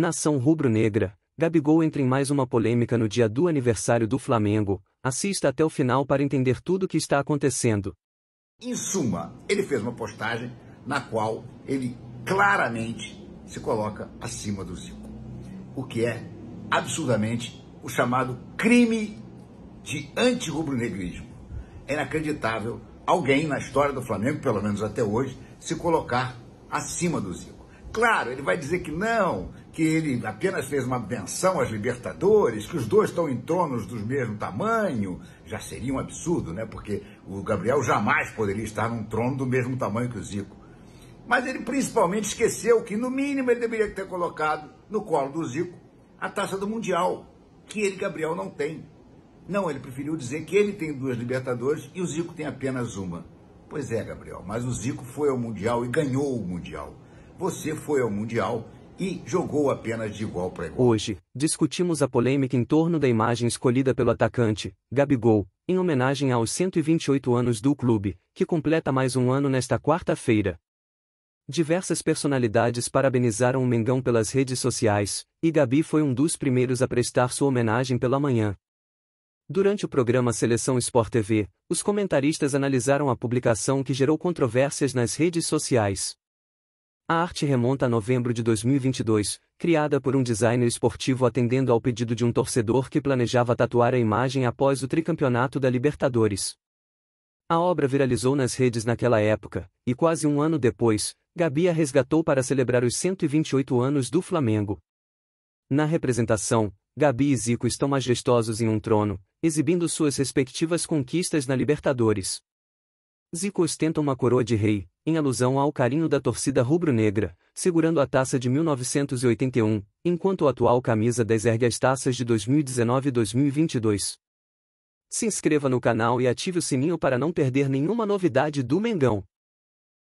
Nação rubro-negra, Gabigol entra em mais uma polêmica no dia do aniversário do Flamengo. Assista até o final para entender tudo o que está acontecendo. Em suma, ele fez uma postagem na qual ele claramente se coloca acima do Zico, o que é absurdamente o chamado crime de anti-rubro-negrismo. É inacreditável alguém na história do Flamengo, pelo menos até hoje, se colocar acima do Zico. Claro, ele vai dizer que não, que ele apenas fez uma benção às Libertadores, que os dois estão em tronos do mesmo tamanho, já seria um absurdo, né? Porque o Gabriel jamais poderia estar num trono do mesmo tamanho que o Zico. Mas ele principalmente esqueceu que, no mínimo, ele deveria ter colocado no colo do Zico a taça do Mundial, que ele, Gabriel, não tem. Não, ele preferiu dizer que ele tem duas Libertadores e o Zico tem apenas uma. Pois é, Gabriel, mas o Zico foi ao Mundial e ganhou o Mundial. Você foi ao Mundial e jogou apenas de igual para igual. Hoje, discutimos a polêmica em torno da imagem escolhida pelo atacante, Gabigol, em homenagem aos 128 anos do clube, que completa mais um ano nesta quarta-feira. Diversas personalidades parabenizaram o Mengão pelas redes sociais, e Gabi foi um dos primeiros a prestar sua homenagem pela manhã. Durante o programa Seleção Sport TV, os comentaristas analisaram a publicação que gerou controvérsias nas redes sociais. A arte remonta a novembro de 2022, criada por um designer esportivo atendendo ao pedido de um torcedor que planejava tatuar a imagem após o tricampeonato da Libertadores. A obra viralizou nas redes naquela época, e quase um ano depois, Gabi a resgatou para celebrar os 128 anos do Flamengo. Na representação, Gabi e Zico estão majestosos em um trono, exibindo suas respectivas conquistas na Libertadores. Zico ostenta uma coroa de rei, em alusão ao carinho da torcida rubro-negra, segurando a taça de 1981, enquanto o atual camisa 10 ergue as taças de 2019 e 2022. Se inscreva no canal e ative o sininho para não perder nenhuma novidade do Mengão.